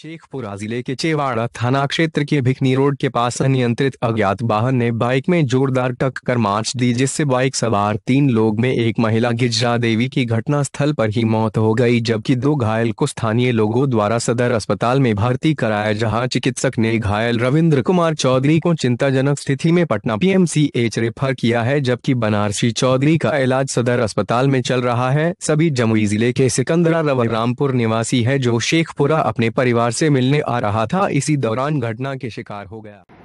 शेखपुरा जिले के चेवाड़ा थाना क्षेत्र के भिखनी रोड के पास अनियंत्रित अज्ञात वाहन ने बाइक में जोरदार टक्कर मार दी जिससे बाइक सवार तीन लोग में एक महिला गिरजा देवी की घटना स्थल पर ही मौत हो गई जबकि दो घायल को स्थानीय लोगों द्वारा सदर अस्पताल में भर्ती कराया जहां चिकित्सक ने घायल रविन्द्र कुमार चौधरी को चिंताजनक स्थिति में पटना पी रेफर किया है जबकि बनारसी चौधरी का इलाज सदर अस्पताल में चल रहा है सभी जमुई जिले के सिकंदरा रवल रामपुर निवासी है जो शेखपुरा अपने परिवार परिवार से मिलने आ रहा था इसी दौरान घटना के शिकार हो गया